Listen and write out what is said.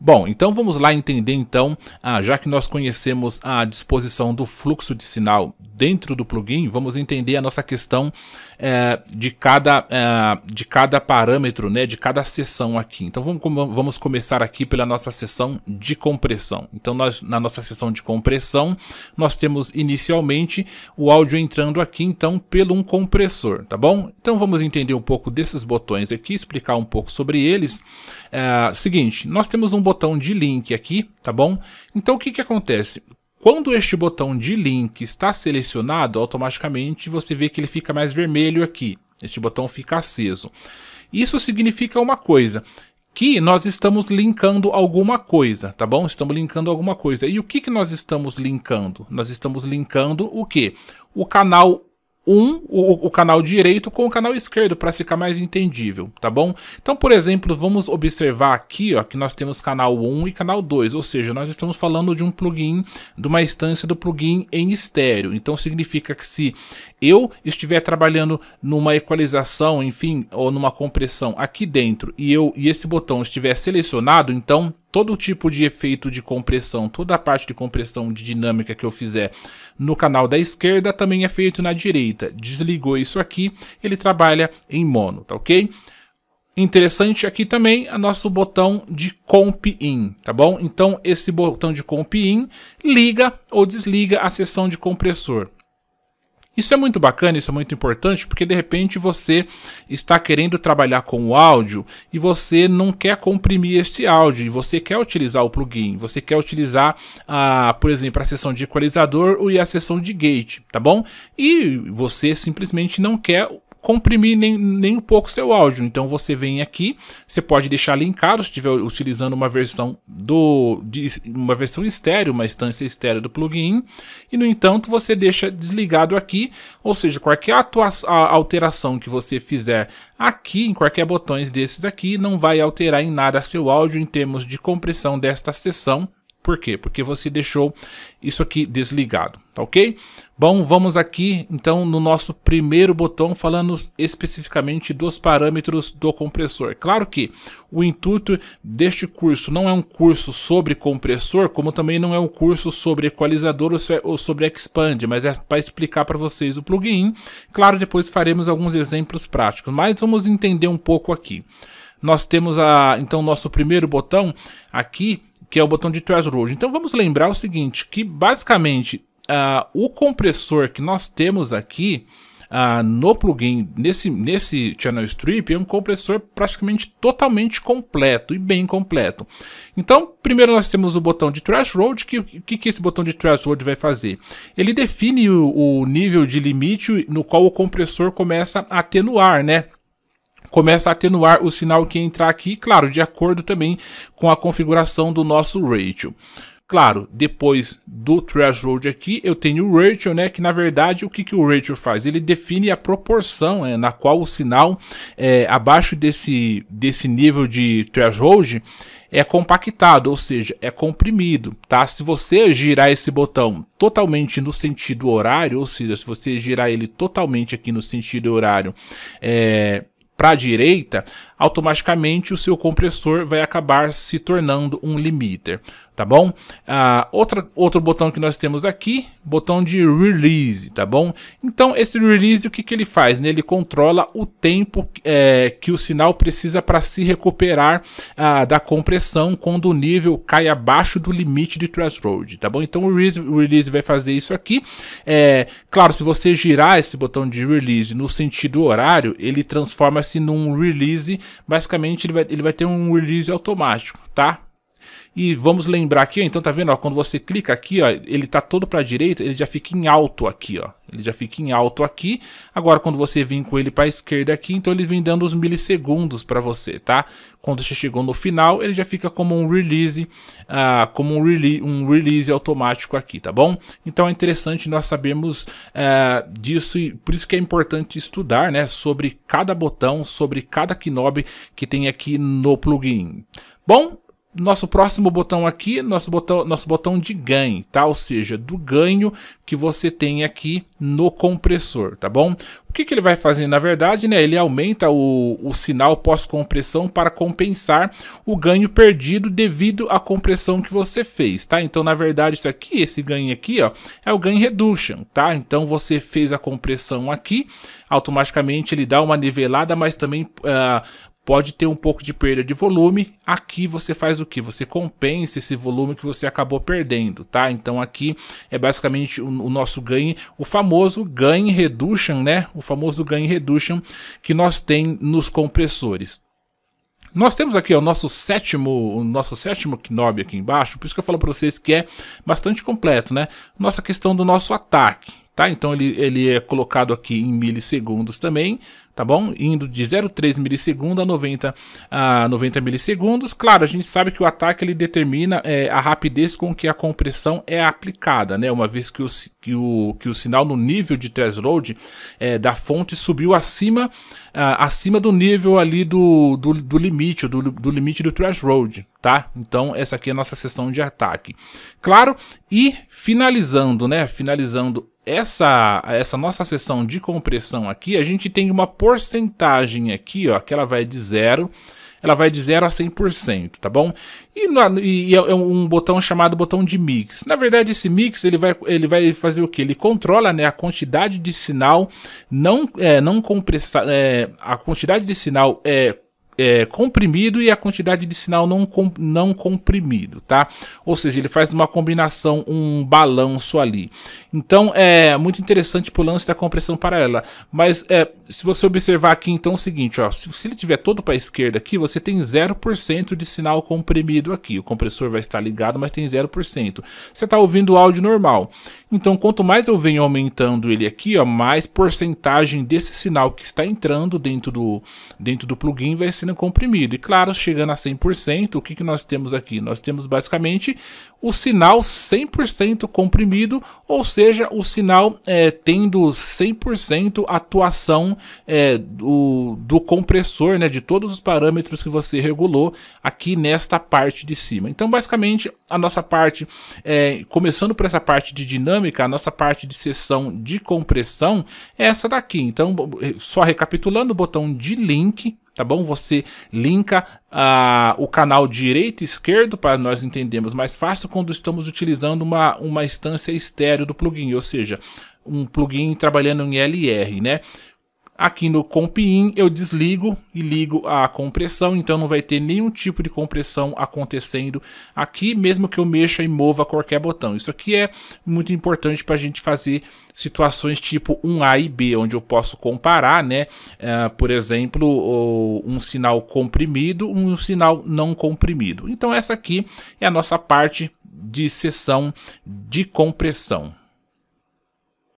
Bom, então vamos lá entender então, ah, já que nós conhecemos a disposição do fluxo de sinal dentro do plugin, vamos entender a nossa questão eh, de, cada, eh, de cada parâmetro, né, de cada sessão aqui. Então vamos, vamos começar aqui pela nossa sessão de compressão. Então nós, na nossa sessão de compressão, nós temos inicialmente o áudio entrando aqui então pelo um compressor, tá bom? Então vamos entender um pouco desses botões aqui, explicar um pouco sobre eles. Eh, seguinte, nós temos um botão de link aqui, tá bom? Então o que, que acontece? Quando este botão de link está selecionado, automaticamente você vê que ele fica mais vermelho aqui. Este botão fica aceso. Isso significa uma coisa, que nós estamos linkando alguma coisa, tá bom? Estamos linkando alguma coisa. E o que, que nós estamos linkando? Nós estamos linkando o quê? O canal um o, o, canal direito com o canal esquerdo para ficar mais entendível, tá bom? Então, por exemplo, vamos observar aqui, ó, que nós temos canal 1 e canal 2, ou seja, nós estamos falando de um plugin, de uma instância do plugin em estéreo. Então, significa que se eu estiver trabalhando numa equalização, enfim, ou numa compressão aqui dentro e eu e esse botão estiver selecionado, então todo tipo de efeito de compressão, toda a parte de compressão de dinâmica que eu fizer no canal da esquerda também é feito na direita. Desligou isso aqui, ele trabalha em mono, tá ok? Interessante aqui também o nosso botão de comp in, tá bom? Então esse botão de comp in liga ou desliga a seção de compressor. Isso é muito bacana, isso é muito importante, porque de repente você está querendo trabalhar com o áudio e você não quer comprimir este áudio, e você quer utilizar o plugin, você quer utilizar, a, por exemplo, a seção de equalizador e a seção de gate, tá bom? E você simplesmente não quer comprimir nem, nem um pouco seu áudio. Então você vem aqui, você pode deixar linkado se estiver utilizando uma versão do de, uma versão estéreo, uma instância estéreo do plugin, e no entanto você deixa desligado aqui, ou seja, qualquer alteração que você fizer aqui em qualquer botões desses aqui não vai alterar em nada seu áudio em termos de compressão desta sessão por quê? Porque você deixou isso aqui desligado, tá ok? Bom, vamos aqui então no nosso primeiro botão falando especificamente dos parâmetros do compressor. Claro que o intuito deste curso não é um curso sobre compressor, como também não é um curso sobre equalizador ou é, sobre expand, mas é para explicar para vocês o plugin. Claro, depois faremos alguns exemplos práticos, mas vamos entender um pouco aqui. Nós temos a, então nosso primeiro botão aqui que é o botão de Threshold. Então vamos lembrar o seguinte, que basicamente uh, o compressor que nós temos aqui uh, no plugin, nesse, nesse Channel Strip, é um compressor praticamente totalmente completo e bem completo. Então, primeiro nós temos o botão de Threshold, que o que, que esse botão de Threshold vai fazer? Ele define o, o nível de limite no qual o compressor começa a atenuar, né? começa a atenuar o sinal que entrar aqui, claro, de acordo também com a configuração do nosso ratio. Claro, depois do threshold aqui, eu tenho o ratio, né? Que na verdade, o que, que o ratio faz? Ele define a proporção é, na qual o sinal é, abaixo desse, desse nível de threshold é compactado, ou seja, é comprimido, tá? Se você girar esse botão totalmente no sentido horário, ou seja, se você girar ele totalmente aqui no sentido horário, é, para a direita, automaticamente o seu compressor vai acabar se tornando um limiter, tá bom? Ah, outra, outro botão que nós temos aqui, botão de release, tá bom? Então esse release, o que, que ele faz? Né? Ele controla o tempo é, que o sinal precisa para se recuperar ah, da compressão quando o nível cai abaixo do limite de threshold, tá bom? Então o release, o release vai fazer isso aqui. É, claro, se você girar esse botão de release no sentido horário, ele transforma-se num release basicamente ele vai, ele vai ter um release automático, tá? E vamos lembrar aqui, ó, então tá vendo, ó, quando você clica aqui, ó, ele tá todo para a direita, ele já fica em alto aqui, ó. Ele já fica em alto aqui. Agora quando você vem com ele para a esquerda aqui, então ele vem dando os milissegundos para você, tá? Quando você chegou no final, ele já fica como um release, uh, como um, rele um release automático aqui, tá bom? Então é interessante nós sabermos uh, disso e por isso que é importante estudar, né, sobre cada botão, sobre cada knob que tem aqui no plugin. Bom, nosso próximo botão aqui, nosso botão, nosso botão de ganho, tá? Ou seja, do ganho que você tem aqui no compressor, tá bom? O que, que ele vai fazer, na verdade, né? Ele aumenta o, o sinal pós-compressão para compensar o ganho perdido devido à compressão que você fez, tá? Então, na verdade, isso aqui, esse ganho aqui, ó, é o ganho reduction, tá? Então, você fez a compressão aqui, automaticamente ele dá uma nivelada, mas também uh, pode ter um pouco de perda de volume. Aqui você faz o que? Você compensa esse volume que você acabou perdendo, tá? Então aqui é basicamente o, o nosso ganho, o famoso gain reduction, né? O famoso gain reduction que nós tem nos compressores. Nós temos aqui ó, o nosso sétimo, o nosso sétimo knob aqui embaixo, por isso que eu falo para vocês que é bastante completo, né? Nossa questão do nosso ataque, tá? Então ele, ele é colocado aqui em milissegundos também, tá bom? Indo de 0,3 milissegundo a 90, a 90 milissegundos. Claro, a gente sabe que o ataque ele determina é, a rapidez com que a compressão é aplicada, né? Uma vez que o, que o, que o sinal no nível de threshold é, da fonte subiu acima, a, ah, acima do nível ali do, do, do limite, do, do limite do threshold, tá? Então essa aqui é a nossa sessão de ataque. Claro, e finalizando, né? Finalizando essa, essa nossa sessão de compressão aqui, a gente tem uma porcentagem aqui, ó, que ela vai de zero ela vai de 0 a 100%, tá bom? E, e, é um botão chamado botão de mix. Na verdade, esse mix ele vai, ele vai fazer o que? Ele controla né, a quantidade de sinal não, é, não compressa, é, a quantidade de sinal é, é, comprimido e a quantidade de sinal não, com, não comprimido, tá? Ou seja, ele faz uma combinação, um balanço ali. Então é muito interessante pro lance da compressão paralela. Mas é, se você observar aqui, então é o seguinte, ó, se, se ele tiver todo para a esquerda aqui, você tem 0% de sinal comprimido aqui. O compressor vai estar ligado, mas tem 0%. Você está ouvindo o áudio normal. Então quanto mais eu venho aumentando ele aqui, ó, mais porcentagem desse sinal que está entrando dentro do, dentro do plugin vai ser sendo comprimido. E claro, chegando a 100%, o que, que nós temos aqui? Nós temos basicamente o sinal 100% comprimido, ou seja, o sinal é, tendo 100% atuação é, do, do compressor, né, de todos os parâmetros que você regulou aqui nesta parte de cima. Então, basicamente, a nossa parte, é, começando por essa parte de dinâmica, a nossa parte de sessão de compressão é essa daqui. Então, eh, só recapitulando, o botão de link, tá bom? Você linka uh, o canal direito e esquerdo para nós entendermos mais fácil quando estamos utilizando uma, uma instância estéreo do plugin, ou seja, um plugin trabalhando em LR, né? Aqui no Compin eu desligo e ligo a compressão, então não vai ter nenhum tipo de compressão acontecendo aqui, mesmo que eu mexa e mova qualquer botão. Isso aqui é muito importante para a gente fazer situações tipo um a e B, onde eu posso comparar, né? Uh, por exemplo, um sinal comprimido, um sinal não comprimido. Então essa aqui é a nossa parte de sessão de compressão.